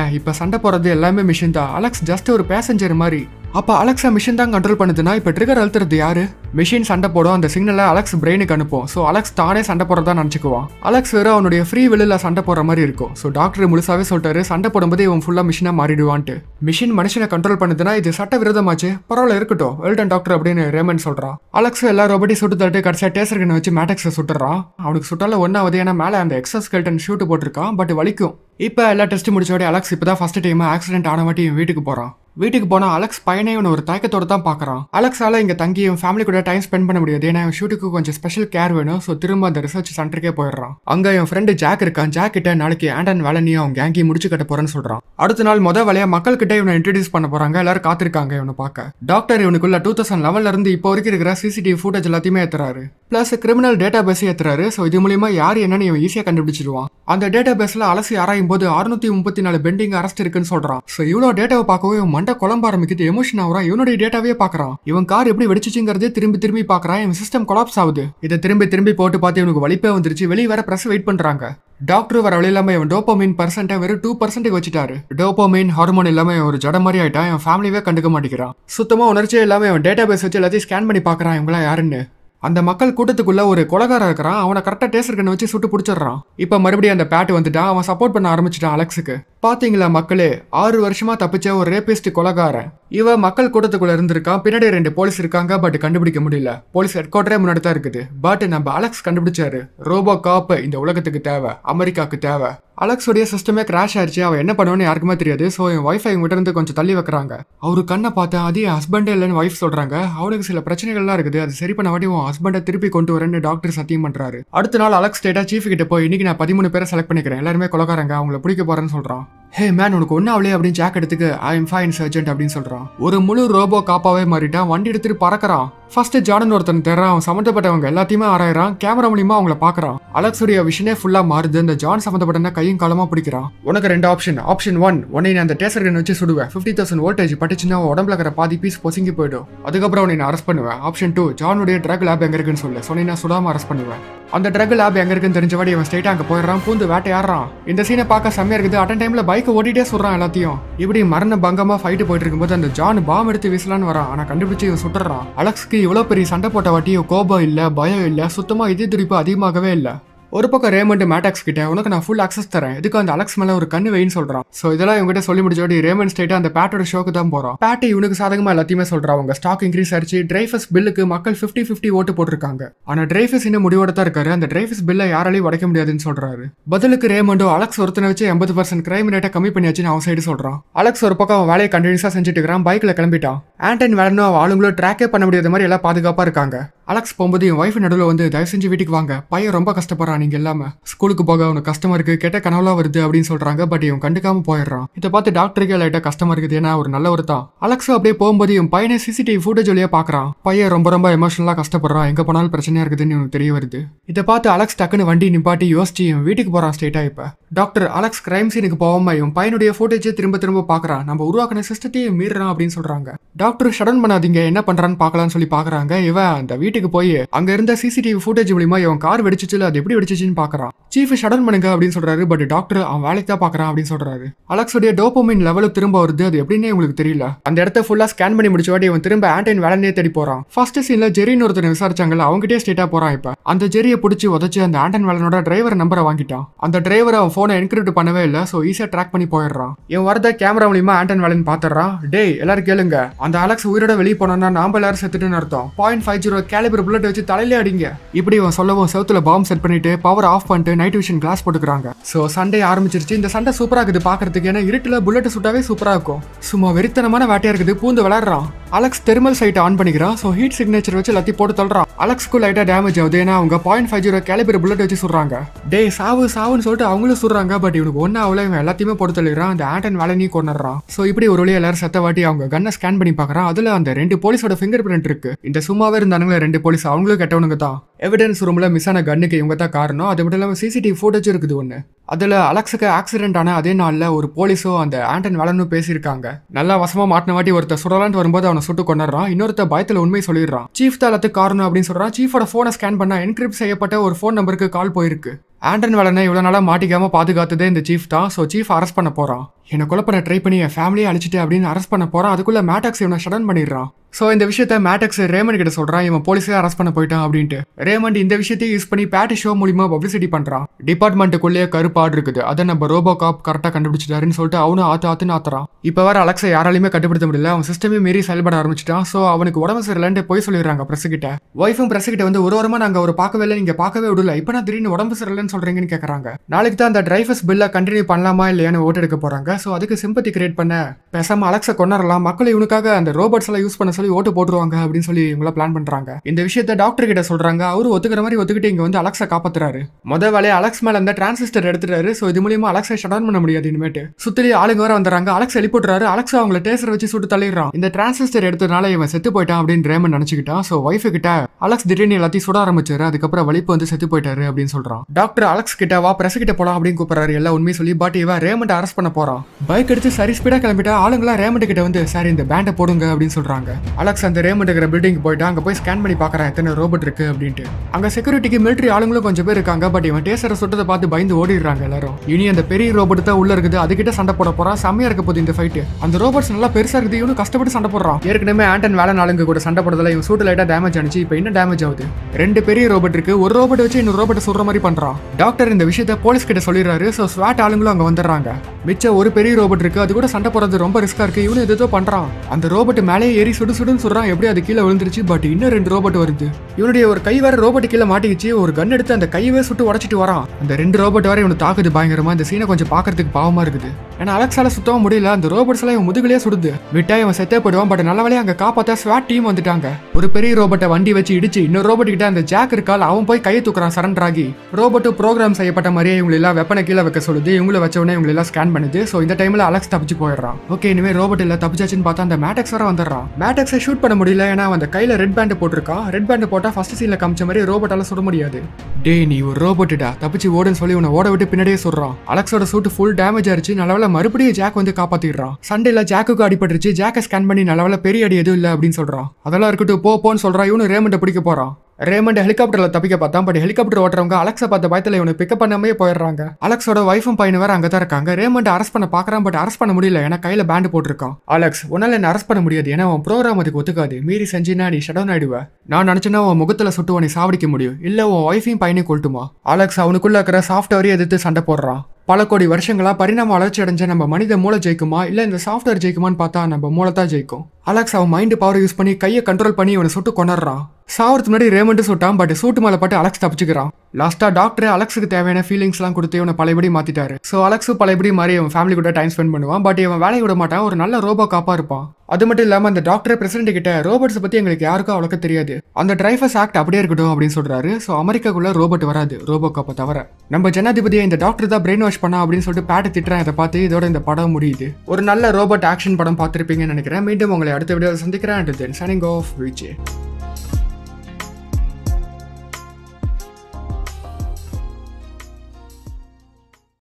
ஏன் இப்போ சண்டை போகிறது எல்லாமே மிஷின் தான் அலெக்ஸ் ஜஸ்ட் ஒரு பேசஞ்சர் மாதிரி அப்போ அலெக்ஸா மிஷின் தான் கண்ட்ரோல் பண்ணுதுன்னா இப்போ ட்ரிகர் அழுத்துறது யாரு மிஷின் சண்டை போடும் அந்த சிக்னலை அலெக்ஸ் பிரெயினுக்கு அனுப்பும் ஸோ அலெக்ஸ் தானே சண்டை போடுறதா நினச்சிக்குவான் அலெக்ஸ் வேறு அவனுடைய ஃப்ரீ வெளியில் சண்டை போடுற மாதிரி இருக்கும் ஸோ டாக்டர் முழுசாவே சொல்லிட்டாரு சண்டை போடும்போது இவன் ஃபுல்லாக மிஷினாக மாறிடுவான்ட்டு மிஷின் மனுஷனை கண்ட்ரோல் பண்ணுதுன்னா இது சட்ட விரோதமாச்சு பரவாயில்ல இருக்கட்டும் வெல்டன் டாக்டர் அப்படின்னு ரேமன் சொல்கிறான் அலெக்ஸ் எல்லா ரோபோட்டையும் சுட்டு தட்டு கடைசியாக டேசர்கனை வச்சு மேட்டக்ஸை சுட்டுறான் அவனுக்கு சுட்டால ஒன்றாவது ஏன்னா மேலே அந்த எக்ஸஸ் கெல்டன் ஷூட்டு போட்டிருக்கான் பட் வலிக்கும் இப்போ எல்லா டெஸ்ட் முடிச்சோட அலெக்ஸ் இப்போ தான் ஃபஸ்ட் டைம் ஆக்சிடென்ட் ஆன வாட்டி வீட்டுக்கு போகிறான் வீட்டுக்கு போனால் அலெக்ஸ் பையனை ஒரு தயக்கத்தோடு தான் பார்க்குறான் அலெக்ஸால் இங்கே தங்கி ஃபேமிலி கூட என்னால் டைம் ஸ்பெண்ட் பண்ண முடியாது ஏன்னா அவன் ஷூட்டுக்கு கொஞ்சம் ஸ்பெஷல் கேர் வேணும் ஸோ திரும்ப அந்த ரிசர்ச் சென்டருக்கே போயிடுறான் அங்கே என் ஃப்ரெண்டு ஜாக் இருக்கான் ஜாக் கிட்ட நாளைக்கு ஆண்டன் நீ அவன் கேங்கி முடிச்சு கட்ட போறேன்னு சொல்றான் அடுத்த நாள் முத வேலையா மக்கள் கிட்ட இவனை இன்ட்ரடியூஸ் பண்ண போறாங்க எல்லாரும் காத்திருக்காங்க இவனை பார்க்க டாக்டர் இவனுக்குள்ள டூ தௌசண்ட் லெவல்ல இருந்து இப்போ வரைக்கும் இருக்கிற சிசிடிவி ஃபுட்டேஜ் எல்லாத்தையுமே ஏத்துறாரு பிளஸ் கிரிமினல் டேட்டா பேஸ் ஏத்துறாரு ஸோ இது மூலியமா யார் என்னன்னு இவன் ஈஸியாக கண்டுபிடிச்சிருவான் அந்த டேட்டா பேஸ்ல அலசி ஆராயும் போது அறுநூத்தி முப்பத்தி நாலு பெண்டிங் அரஸ்ட் இருக்குன்னு சொல்றான் ஸோ இவ்வளோ டேட்டாவை பார்க்கவே மண்ட மண்டை குழம்ப ஆரம்பிக்குது எமோஷன் ஆகிறான் இவனுடைய டேட்டாவே பார்க்குறான் இவன் கார் எப்படி வெடிச்சிச்சுங்கிறதே திரும்பி திரும்பி திரும்பி பார்க்குறான் இவன் சிஸ்டம் கொலாப்ஸ் ஆகுது இதை திரும்பி திரும்பி போட்டு பார்த்து இவனுக்கு வலிப்பே வந்துருச்சு வெளியே வர ப்ரெஸ் வெயிட் பண்ணுறாங்க டாக்டர் வர வழி இல்லாமல் இவன் டோப்போமின் பர்சன்ட்டை வெறும் டூ பர்சன்டேஜ் வச்சுட்டாரு டோப்போமின் ஹார்மோன் இல்லாமல் ஒரு ஜட மாதிரி ஆகிட்டான் என் ஃபேமிலியே கண்டுக்க மாட்டேங்கிறான் சுத்தமாக உணர்ச்சியே இல்லாமல் இவன் டேட்டா பேஸ் வச்சு எல்லாத்தையும் ஸ்கேன் பண்ணி பார்க்குறான் இவங்களாம் யாருன்னு அந்த மக்கள் கூட்டத்துக்குள்ள ஒரு கொலகாரம் இருக்கிறான் அவனை கரெக்டாக டேஸ்டர் கண்ணை வச்சு சுட்டு பிடிச்சிடுறான் இப்போ மறுபடியும் அந்த பேட் வந்துட்டான் அவன் சப்போர்ட் பண்ண ஆரம்பிச்சிட்டான் அலெக்ஸுக்கு பாத்தீங்களா மக்களே ஆறு வருஷமா தப்பிச்ச ஒரு ரேபிஸ்ட் கொலகாரன் இவ மக்கள் கூட்டத்துக்குள்ள இருந்திருக்கான் பின்னாடி ரெண்டு போலீஸ் இருக்காங்க பட் கண்டுபிடிக்க முடியல போலீஸ் ஹெட் குவார்டரே முன்னாடி தான் இருக்குது பட் நம்ம அலெக்ஸ் கண்டுபிடிச்சாரு ரோபோ காப் இந்த உலகத்துக்கு தேவை அமெரிக்காவுக்கு தேவை அலெக்ஸோடைய சிஸ்டமே கிராஷ் ஆயிருச்சு அவன் என்ன பண்ணுவான்னு யாருக்குமே தெரியாது ஸோ என் ஒய்ஃப் எங்கிட்ட இருந்து கொஞ்சம் தள்ளி வைக்கிறாங்க அவரு கண்ணை பார்த்தா அதே ஹஸ்பண்டே இல்லைன்னு ஒய்ஃப் சொல்றாங்க அவளுக்கு சில பிரச்சனைகள்லாம் இருக்குது அது சரி பண்ண வாட்டி உன் ஹஸ்பண்டை திருப்பி கொண்டு வரேன்னு டாக்டர் சத்தியம் பண்றாரு அடுத்த நாள் அலெக்ஸ் ஸ்டேட்டா சீஃப் கிட்ட போய் இன்னைக்கு நான் பதிமூணு பேரை செலக்ட் பண்ணிக்கிறேன் எல்லாருமே கொலகாரங்க அவங்கள பிடிக்க போறேன்னு சொல்றான் ஹே மேன் உனக்கு ஒன்றும் அவளே அப்படின்னு ஜாக்கெட் எடுத்துக்கு ஐ எம் ஃபைன் சர்ஜென்ட் அப்படின்னு சொல்கிறான் ஒரு முழு ரோபோ காப்பாவே மாறிட்டான் வண்டி எடுத்துகிட்டு பறக்கிறான் ஃபர்ஸ்ட் ஜார்டன் ஒருத்தன் தேர்றான் அவன் சம்மந்தப்பட்டவங்க எல்லாத்தையுமே ஆராயிறான் கேமரா மூலியமா அவங்கள பாக்குறான் அலெக்ஸுடைய விஷனே ஃபுல்லா மாறுது இந்த ஜான் சம்மந்தப்பட்டன கையும் காலமா பிடிக்கிறான் உனக்கு ரெண்டு ஆப்ஷன் ஆப்ஷன் ஒன் உன்னை நான் அந்த டேசர் கன் வச்சு சுடுவேன் ஃபிஃப்டி தௌசண்ட் வோல்டேஜ் பட்டுச்சுன்னா உடம்புல இருக்கிற பாதி பீஸ் பொசுங்கி போயிடும் அதுக்கப்புறம் உன்னை நான் அரெஸ்ட் பண்ணுவேன் ஆப்ஷன் டூ ஜானுடைய ட்ரக் லேப் எங்க இருக்குன்னு சொல்லு சொன்னீங்கன்னா சுடாம அரெஸ்ட் பண்ணுவேன் அந்த ட்ரக் லேப் எங்க இருக்குன்னு தெரிஞ்சவாடி அவன் ஸ்டேட்டா அங்க போயிடுறான் பூந்து வேட்டையாடுறான் இந்த சீனை பார்க்க செம்மையா இருக்குது அட்டன் டைம்ல பைக் ஓட்டிட்டே சொல்றான் எல்லாத்தையும் இப்படி மரண பங்கமா ஃபைட்டு போயிட்டு இருக்கும்போது அந்த ஜான் பாம் எடுத்து வீசலான்னு வரான் ஆனா கண்டுபிடிச்சு இவன் சுட்டுறான் அலெக்ஸ்க்கு இவ்வளோ பெரிய சண்டை போட்ட வாட்டியும் கோபம் இல்லை பயம் இல்லை சுத்தமாக இதே துடிப்பு அதிகமாகவே இல்லை ஒரு பக்கம் ரேமண்ட் மேட்டாக்ஸ் கிட்ட உனக்கு நான் ஃபுல் அக்சஸ் தரேன் இதுக்கு அந்த அலெக்ஸ் மேலே ஒரு கண்ணு வெயின் சொல்கிறான் ஸோ இதெல்லாம் இவங்ககிட்ட சொல்லி முடிச்சோடி ரேமண்ட் ஸ்டேட் அந்த பேட்டோட ஷோக்கு தான் போகிறோம் பேட்டி இவனுக்கு சாதகமாக எல்லாத்தையுமே சொல்கிறான் அவங்க ஸ்டாக் இன்க்ரீஸ் ஆயிடுச்சு டிரைஃபஸ் பில்லுக்கு மக்கள் ஃபிஃப்டி ஃபிஃப்டி ஓட்டு போட்டிருக்காங்க ஆனால் டிரைஃபஸ் இன்னும் முடிவோட தான் இருக்காரு அந்த டிரைஃபஸ் பில்லை யாராலையும் உடைக்க முடியாதுன்னு சொல்கிறாரு பதிலுக்கு ரேமண்டோ அலெக்ஸ் ஒருத்தனை வச்சு எண்பது பர்சன்ட் கிரைம் ரேட்டை கம்மி பண்ணியாச்சுன்னு அவன் சைடு சொல்கிறான் அலெக்ஸ் ஒரு பக்கம் அவன் வேலையை கண்டினியூஸாக செஞ்சுட்டு இருக்கிறான் பைக்கில் கிளம்பிட்டான் ஆண்டன் வேலனும் அவள் ஆளுங்களும் ட்ராக்கே பண்ண முடியாத மாதிரி எல்லாம் பாதுகாப்பாக இருக்காங்க அலெக்ஸ் போகும்போது என் ஒய்ஃப் நடுவில் வந்து தயவு செஞ்சு வீட்டுக்கு வாங்க பையன் ரொம்ப கஷ்டப்படுறான் நீங்கள் இல்லாமல் ஸ்கூலுக்கு போக அவனுக்கு கஷ்டமாக இருக்குது கேட்ட கனவுலாம் வருது அப்படின்னு சொல்கிறாங்க பட் இவன் கண்டுக்காமல் போயிடுறான் இதை பார்த்து டாக்டருக்கே லைட்டாக கஷ்டமாக இருக்குது ஏன்னா ஒரு நல்ல ஒரு தான் அலெக்ஸும் அப்படியே போகும்போது என் பையனை சிசிடிவி ஃபுட்டேஜ் வழியாக பார்க்குறான் பையன் ரொம்ப ரொம்ப எமோஷனலாக கஷ்டப்படுறான் எங்கே போனாலும் பிரச்சனையாக இருக்குதுன்னு எனக்கு தெரிய வருது இதை பார்த்து அலெக்ஸ் டக்குன்னு வண்டி நிப்பாட்டி யோசிச்சு என் வீட்டுக்கு போகிறான் ஸ்டேட்டாக இப்போ டாக்டர் அலெக்ஸ் கிரைம் சீனுக்கு போகாமல் இவன் பையனுடைய ஃபுட்டேஜை திரும்ப திரும்ப பார்க்குறான் நம்ம உருவாக்கின சிஸ்டத்தையும் மீறுறான் அப்படின்னு சொல்கிறாங்க டாக்டர் டாக்டர் ஷடன் பண்ணாதீங்க என்ன பண்றான்னு பார்க்கலாம்னு சொல்லி பாக்குறாங்க இவன் அந்த வீட்டுக்கு போய் அங்க இருந்த சிசிடிவி ஃபுட்டேஜ் மூலியமா இவன் கார் வெடிச்சிச்சுல அது எப்படி வெடிச்சிச்சுன்னு பாக்குறான் சீஃப் ஷடன் பண்ணுங்க அப்படின்னு சொல்றாரு பட் டாக்டர் அவன் வேலைக்கு தான் பாக்குறான் அப்படின்னு சொல்றாரு அலெக்ஸோடைய டோப்போமின் லெவலுக்கு திரும்ப வருது அது எப்படின்னு உங்களுக்கு தெரியல அந்த இடத்த ஃபுல்லா ஸ்கேன் பண்ணி முடிச்சவாடி வாட்டி இவன் திரும்ப ஆண்டைன் வேலையே தேடி போறான் ஃபர்ஸ்ட் சீன்ல ஜெரின்னு ஒருத்தர் விசாரிச்சாங்கல்ல அவங்ககிட்டே ஸ்டேட்டா போறான் இப்ப அந்த ஜெரியை பிடிச்சி உதச்சு அந்த ஆண்டன் வேலனோட டிரைவர் நம்பரை வாங்கிட்டான் அந்த டிரைவர் அவன் போனை என்கிரிப்ட் பண்ணவே இல்லை ஸோ ஈஸியா ட்ராக் பண்ணி போயிடுறான் இவன் வரத கேமரா மூலியமா ஆண்டன் வேலன் பாத்துறான் டேய் எல்லாரும் கேளுங்க அந்த அலெக்ஸ் உயிரோட வெளியே போனோம்னா நாம எல்லாரும் செத்துட்டுன்னு அர்த்தம் point five zero calibre bullet வச்சு தலையிலே அடிங்க இப்படி இவன் சொல்லவும் செவத்துல பாம்பு செட் பண்ணிட்டு பவர் ஆஃப் பண்ணிட்டு நைட் விஷன் கிளாஸ் போட்டுக்கிறாங்க ஸோ சண்டே ஆரம்பிச்சிருச்சு இந்த சண்டை சூப்பராக இருக்குது பாக்குறதுக்கு ஏன்னா இருட்டில் புல்லட் சுட்டாவே சூப்பராக இருக்கும் சும்மா வெறித்தனமான வேட்டையா இருக்குது பூந்து விளாடுறான் அலெக்ஸ் தெர்மல் சைட் ஆன் பண்ணிக்கிறான் ஸோ ஹீட் சிக்னேச்சர் வச்சு எல்லாத்தையும் போட்டு தள்ளுறான் அலெக்ஸ்க்கு லைட்டாக டேமேஜ் ஆகுது ஏன்னா அவங்க point five zero calibre bullet வச்சு சொல்கிறாங்க டே சாவு சாவுன்னு சொல்லிட்டு அவங்களும் சொல்கிறாங்க பட் இவனுக்கு ஒன்னும் அவ்வளோ இவன் எல்லாத்தையுமே போட்டு தள்ளிடுறான் அந்த ஆண்டன் வேலையும் கொண்டுறான் ஸோ இப்படி ஒரு வழியாக எல்லாரும் சத்த வாட்டி அவங்க கண்ணை ஸ்கேன் பண்ணி பார்க்குறாங்க பார்க்குறான் அதில் அந்த ரெண்டு போலீஸோட ஃபிங்கர் பிரிண்ட் இருக்குது இந்த சும்மாவே இருந்தானுங்களே ரெண்டு போலீஸ் அவங்களும் கெட்டவனுங்க தான் எவிடன்ஸ் ரூமில் மிஸ் ஆன கண்ணுக்கு இவங்க தான் காரணம் அது மட்டும் இல்லாமல் சிசிடிவி ஃபுட்டேஜ் இருக்குது ஒன்று அதில் அலெக்ஸுக்கு ஆக்சிடென்ட் ஆன அதே நாளில் ஒரு போலீஸோ அந்த ஆண்டன் வேலனும் பேசியிருக்காங்க நல்லா வசமாக மாட்டின வாட்டி ஒருத்தர் சுடலான்ட்டு வரும்போது அவனை சுட்டு கொண்டுறான் இன்னொருத்த பயத்தில் உண்மை சொல்லிடுறான் சீஃப் தான் எல்லாத்துக்கு காரணம் அப்படின்னு சொல்கிறான் சீஃபோட ஃபோனை ஸ்கேன் பண்ணால் என்கிரிப்ட் செய்யப்பட்ட ஒரு ஃபோன் நம்பருக்கு கால் போயிருக்கு ஆண்டன் வேலனை இவ்வளோ நாளாக மாட்டிக்காமல் பாதுகாத்ததே இந்த சீஃப் தான் ஸோ சீஃப் அரெஸ்ட் பண்ண போகிறான் என்னை கொலை பண்ண ட்ரை பண்ணி என் ஃபேமிலியை அழிச்சிட்டு அப்படின்னு அரெஸ்ட் பண்ண போகிறான் அதுக்குள்ளே மேட்டாக்ஸ் இவனை ஷடன் பண்ணிடுறான் ஸோ இந்த விஷயத்த மேட்டக்ஸ் ரேமன் கிட்ட சொல்கிறான் இவன் போலீஸே அரெஸ்ட் பண்ண போயிட்டான் அப்படின்ட்டு ரேமண்ட் இந்த விஷயத்தையும் யூஸ் பண்ணி பேட்டி ஷோ மூலியமாக பப்ளிசிட்டி பண்ணுறான் டிபார்ட்மெண்ட்டுக்குள்ளேயே கருப்பாடு இருக்குது அதை நம்ம ரோபோ காப் கரெக்டாக கண்டுபிடிச்சிட்டாருன்னு சொல்லிட்டு அவனும் ஆத்து ஆத்துன்னு ஆத்துறான் இப்போ வர அலெக்ஸை யாராலையுமே கட்டுப்படுத்த முடியல அவன் சிஸ்டமே மீறி செயல்பட ஆரம்பிச்சிட்டான் ஸோ அவனுக்கு உடம்பு சரியில்லைன்ட்டு போய் சொல்லிடுறாங்க கிட்ட ஒய்ஃபும் கிட்ட வந்து ஒரு வாரமாக நாங்கள் ஒரு பார்க்கவே இல்லை நீங்கள் பார்க்கவே விடல இப்போ நான் திடீர்னு உடம்பு சரியில்லைன்னு சொல்கிறீங்கன்னு கேட்குறாங்க நாளைக்கு தான் அந்த டிரைவர்ஸ் பில்லை கண்டினியூ பண்ணலாமா இல்லையான்னு ஓட்டு எடுக்க போகிறாங்க ஸோ அதுக்கு சிம்பத்தி கிரியேட் பண்ண பேசாமல் அலெக்ஸை கொண்டாடலாம் மக்கள் இவனுக்காக அந்த ரோபோட்ஸ் எல்லாம் யூஸ் பண்ண சொல்லி ஓட்டு போட்டுருவாங்க அப்படின்னு சொல்லி இவங்கள பிளான் பண்ணுறாங்க இந்த விஷயத்த டாக்டர் கிட்ட சொல்கிறாங்க அவரு ஒத்துக்கிற மாதிரி ஒத்துக்கிட்டு இங்கே வந்து அலெக்ஸை காப்பாத்துறாரு முத வேலையை அலெக்ஸ் மேலே அந்த டிரான்சிஸ்டர் எடுத்துட்டாரு ஸோ இது மூலியமா அலெக்ஸை ஷட் டவுன் பண்ண முடியாது இனிமேட்டு சுத்தி ஆளுங்க வர வந்துறாங்க அலெக்ஸ் எழுப்பிடுறாரு அலெக்ஸ் அவங்கள டேசர் வச்சு சுட்டு தள்ளிடுறான் இந்த டிரான்சிஸ்டர் எடுத்ததுனால இவன் செத்து போயிட்டான் அப்படின்னு ரேமன் நினைச்சுக்கிட்டான் ஸோ ஒய்ஃபு கிட்ட அலெக்ஸ் திடீர்னு எல்லாத்தையும் சுட ஆரம்பிச்சாரு அதுக்கப்புறம் வலிப்பு வந்து செத்து போயிட்டாரு அப்படின்னு சொல்கிறான் டாக்டர் அலெக்ஸ் கிட்ட வா பிரஸ் கிட்ட போலாம் அப்படின்னு கூப்பிடுறாரு எல்லா உண்மையும் சொல்லி பட் இவன் ரேமண்ட் அரெஸ்ட் பண்ண போறான் பைக் எடுத்து சரி ஸ்பீடாக கிளம்பிட்டா ஆளுங்களா ரேமண்ட் கிட்ட வந்து சாரி இந்த பேண்டை போடுங்க அப்படின்னு சொல்கிறாங்க அலெக்ஸ் அந்த ரேமண்ட் இருக்கிற பில்டிங் போயிட்டு அங்கே போய் ஸ்கேன் பண்ணி பார்க்குறேன் எத்தனை ரோபோட் இருக்கு அப்படின்ட்டு அங்கே செக்யூரிட்டிக்கு மிலிட்டரி ஆளுங்களும் கொஞ்சம் பேர் இருக்காங்க பட் இவன் டேசரை சுட்டதை பார்த்து பயந்து ஓடிடுறாங்க எல்லாரும் இனி அந்த பெரிய ரோபோட் தான் உள்ள இருக்குது அதுக்கிட்ட சண்டை போட போறான் செம்மையா இருக்க போது இந்த ஃபைட்டு அந்த ரோபோட்ஸ் நல்லா பெருசாக இருக்குது இவனு கஷ்டப்பட்டு சண்டை போடுறான் ஏற்கனவே ஆண்டன் வேலை நாளுங்க கூட சண்டை போடுறதுல இவன் சூட்டு லைட்டாக டேமேஜ் ஆனிச்சு இப்போ என்ன டேமேஜ் ஆகுது ரெண்டு பெரிய ரோபோட் இருக்கு ஒரு ரோபோட் வச்சு இன்னொரு ரோபோட்டை சொல்ற மாதிரி பண்றான் டாக்டர் இந்த விஷயத்த போலீஸ் கிட்ட சொல்லிடுறாரு ஸோ ஸ்வாட் ஆளுங்களும் அங்கே வந்துடுறாங்க மிச்சம் ஒரு ஒரு பெரிய ரோபோட் இருக்கு அது கூட சண்டை போறது ரொம்ப ரிஸ்கா இருக்கு இவனு எதோ பண்றான் அந்த ரோபோட் மேலேயே ஏறி சுடு சுடுன்னு சொல்றான் எப்படி அது கீழே விழுந்துருச்சு பட் இன்னும் ரெண்டு ரோபோட் வருது இவனுடைய ஒரு கை வர ரோபோட் கீழே மாட்டிக்கிச்சு ஒரு கன் எடுத்து அந்த கையவே சுட்டு உடச்சிட்டு வரான் அந்த ரெண்டு ரோபோட் வர இவனு தாக்குது பயங்கரமா இந்த சீனை கொஞ்சம் பாக்குறதுக்கு பாவமா இருக்குது ஏன்னா அலெக்ஸால சுத்தவும் முடியல அந்த ரோபோட்ஸ் எல்லாம் முதுகலே சுடுது விட்டா இவன் செத்தே போடுவான் பட் நல்ல வேலையை அங்க காப்பாத்தா ஸ்வாட் டீம் வந்துட்டாங்க ஒரு பெரிய ரோபோட்டை வண்டி வச்சு இடிச்சு இன்னொரு ரோபோட் கிட்ட அந்த ஜாக் இருக்கால் அவன் போய் கையை தூக்குறான் சரண்டராகி ரோபோட்டு ப்ரோக்ராம் செய்யப்பட்ட மாதிரியே இவங்களை எல்லாம் வெப்பனை கீழே வைக்க சொல்லுது இவங்கள வச்சவனே இவங்களெல்லாம் எல்லாம் ஸ்கேன் பண்ணுது ஸோ இந்த டைமில் அலெக்ஸ் தப்பிச்சு போயிடுறான் ஓகே இனிமேல் ரோபோட் இல்லை தப்பிச்சாச்சுன்னு பார்த்தா அந்த மேட்டக்ஸ் வர வந்துடுறான் மேட்டக்ஸை ஷூட் பண்ண முடியல ஏன்னா அந்த கையில் ரெட் பேண்ட் போட்டுருக்கான் ரெட் பேண்ட் போட்டால் ஃபர்ஸ்ட் சீனில் காமிச்ச மாதிரி ரோபோட்டால சுட முடியாது டே நீ ஒரு ரோபோட்டுடா தப்பிச்சு ஓடுன்னு சொல்லி உன்னை ஓட விட்டு பின்னாடியே சொல்கிறான் அலெக்ஸோட சூட்டு ஃபுல் டேமேஜ் ஆயிருச்சு நல்லவேல மறுபடியும் ஜாக் வந்து காப்பாற்றிடுறான் சண்டையில் ஜாக்குக்கு அடிபட்டுருச்சு ஜாக்கை ஸ்கேன் பண்ணி நல்லவேல பெரிய அடி எதுவும் இல்லை அப்படின்னு சொல்கிறான் அதெல்லாம் இருக்கட்டும் போ போன்னு சொல்கிறான் இவனு ரேமண்டை பிடிக்க போகிறான் ரேமண்ட் ஹெலிகாப்டரில் தப்பிக்க பார்த்தான் பட் ஹெலிகாப்டர் ஓட்டுறவங்க அலெக்ஸை பார்த்த பயத்தில் இவனை பிக்கப் பண்ணாமே போயிடுறாங்க அலெக்ஸோட ஒய்ஃபும் பையன் வேற அங்கே தான் இருக்காங்க ரேமண்ட் அரெஸ்ட் பண்ண பார்க்குறான் பட் அரெஸ்ட் பண்ண முடியல ஏன்னா கையில் பேண்டு போட்டிருக்கான் அலெக்ஸ் உன்னால் என்ன அரெஸ்ட் பண்ண முடியாது ஏன்னா உன் ப்ரோக்ராம் அதுக்கு ஒத்துக்காது மீறி செஞ்சினா நீ ஷடவுன் ஆயிடுவேன் நான் நினச்சேன்னா உன் முகத்தில் சுட்டு உன்னை சாவடிக்க முடியும் இல்லை உன் ஒய்ஃபையும் பையனையும் கொல்ட்டுமா அலெக்ஸ் அவனுக்குள்ள இருக்கிற சாஃப்ட்வேரையும் எதிர்த்து சண்டை போடுறான் பல கோடி வருஷங்களாக பரிணாம வளர்ச்சி அடைஞ்ச நம்ம மனித மூளை ஜெயிக்குமா இல்லை இந்த சாஃப்ட்வேர் ஜெயிக்குமான்னு பார்த்தா நம்ம மூளை தான் ஜெயிக்கும் அலெக்ஸ் அவன் மைண்டு பவர் யூஸ் பண்ணி கையை கண்ட்ரோல் பண்ணி இவனை சுட்டு கொண்டுறான் சாவரத்து முன்னாடி ரேமண்ட் சுட்டான் பட் சூட்டு மேலே பட்டு அலெக்ஸ் தப்பிச்சுக்கிறான் லாஸ்ட்டாக டாக்டர் அலெக்ஸுக்கு தேவையான ஃபீலிங்ஸ்லாம் கொடுத்து இவனை பழையபடி மாற்றிட்டாரு ஸோ அலெக்ஸு பழையபடி மாதிரி அவன் ஃபேமிலி கூட டைம் ஸ்பெண்ட் பண்ணுவான் பட் இவன் வேலையை விட மாட்டான் ஒரு நல்ல ரோபோ காப்பாக இருப்பான் அது மட்டும் இல்லாமல் அந்த டாக்டர் பிரசிடென்ட் கிட்ட ரோபோட்ஸ் பற்றி எங்களுக்கு யாருக்கும் அவ்வளோக்க தெரியாது அந்த டிரைவர்ஸ் ஆக்ட் அப்படியே இருக்கட்டும் அப்படின்னு சொல்கிறாரு ஸோ அமெரிக்காக்குள்ளே ரோபோட் வராது ரோபோ காப்பை தவிர நம்ம ஜனாதிபதியை இந்த டாக்டர் தான் பிரெயின் வாஷ் பண்ணா அப்படின்னு சொல்லிட்டு பேட்டை திட்டுறேன் இதை பார்த்து இதோட இந்த படம் முடியுது ஒரு நல்ல ரோபோட் ஆக்ஷன் படம் பார்த்துருப்பீங்கன்னு நினைக்கிறேன் மீண்டும் உங்களை அடுத்த வீடியோவில் சந்திக்கிறேன் தென் சனிங் ஆஃப் விஜய்